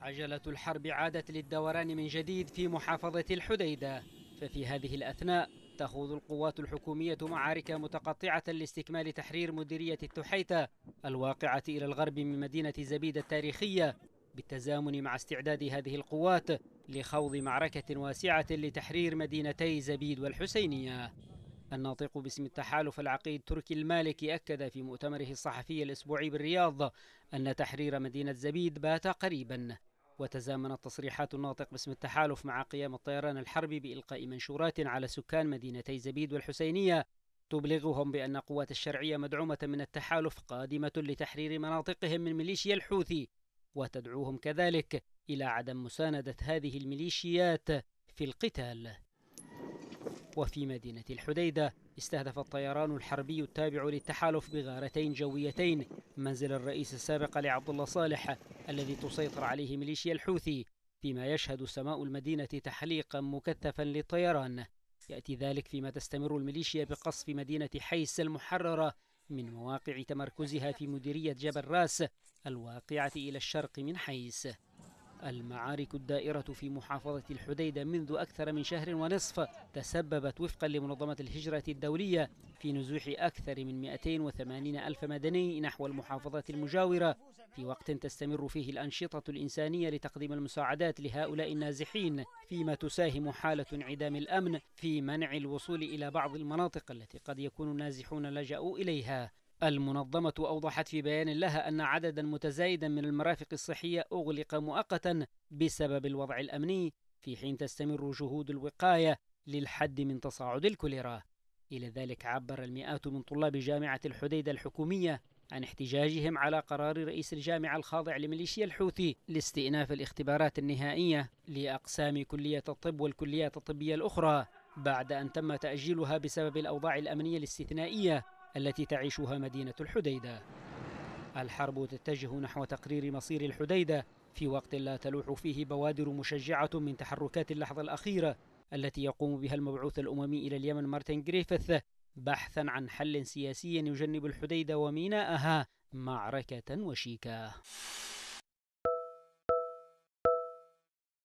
عجلة الحرب عادت للدوران من جديد في محافظة الحديدة ففي هذه الأثناء تخوض القوات الحكومية معارك متقطعة لاستكمال تحرير مديرية التحيتة الواقعة إلى الغرب من مدينة زبيدة التاريخية بالتزامن مع استعداد هذه القوات لخوض معركة واسعة لتحرير مدينتي زبيد والحسينية الناطق باسم التحالف العقيد تركي المالكي أكد في مؤتمره الصحفي الأسبوعي بالرياض أن تحرير مدينة زبيد بات قريباً وتزامنت تصريحات الناطق باسم التحالف مع قيام الطيران الحربي بإلقاء منشورات على سكان مدينتي زبيد والحسينية تبلغهم بأن قوات الشرعية مدعومة من التحالف قادمة لتحرير مناطقهم من ميليشيا الحوثي وتدعوهم كذلك إلى عدم مساندة هذه الميليشيات في القتال وفي مدينة الحديدة استهدف الطيران الحربي التابع للتحالف بغارتين جويتين منزل الرئيس السابق لعبد الله صالح الذي تسيطر عليه ميليشيا الحوثي فيما يشهد سماء المدينة تحليقا مكثفا للطيران يأتي ذلك فيما تستمر الميليشيا بقصف مدينة حيس المحررة من مواقع تمركزها في مديرية جبل راس الواقعة إلى الشرق من حيس المعارك الدائرة في محافظة الحديدة منذ أكثر من شهر ونصف تسببت وفقا لمنظمة الهجرة الدولية في نزوح أكثر من 280 ألف مدني نحو المحافظات المجاورة في وقت تستمر فيه الأنشطة الإنسانية لتقديم المساعدات لهؤلاء النازحين فيما تساهم حالة انعدام الأمن في منع الوصول إلى بعض المناطق التي قد يكون النازحون لجأوا إليها المنظمة أوضحت في بيان لها أن عددا متزايدا من المرافق الصحية أغلق مؤقتا بسبب الوضع الأمني في حين تستمر جهود الوقاية للحد من تصاعد الكوليرا إلى ذلك عبر المئات من طلاب جامعة الحديدة الحكومية عن احتجاجهم على قرار رئيس الجامعة الخاضع لميليشيا الحوثي لاستئناف الاختبارات النهائية لأقسام كلية الطب والكليات الطبية الأخرى بعد أن تم تأجيلها بسبب الأوضاع الأمنية الاستثنائية التي تعيشها مدينة الحديدة الحرب تتجه نحو تقرير مصير الحديدة في وقت لا تلوح فيه بوادر مشجعة من تحركات اللحظة الأخيرة التي يقوم بها المبعوث الأممي إلى اليمن مارتن جريفيث بحثا عن حل سياسي يجنب الحديدة وميناءها معركة وشيكة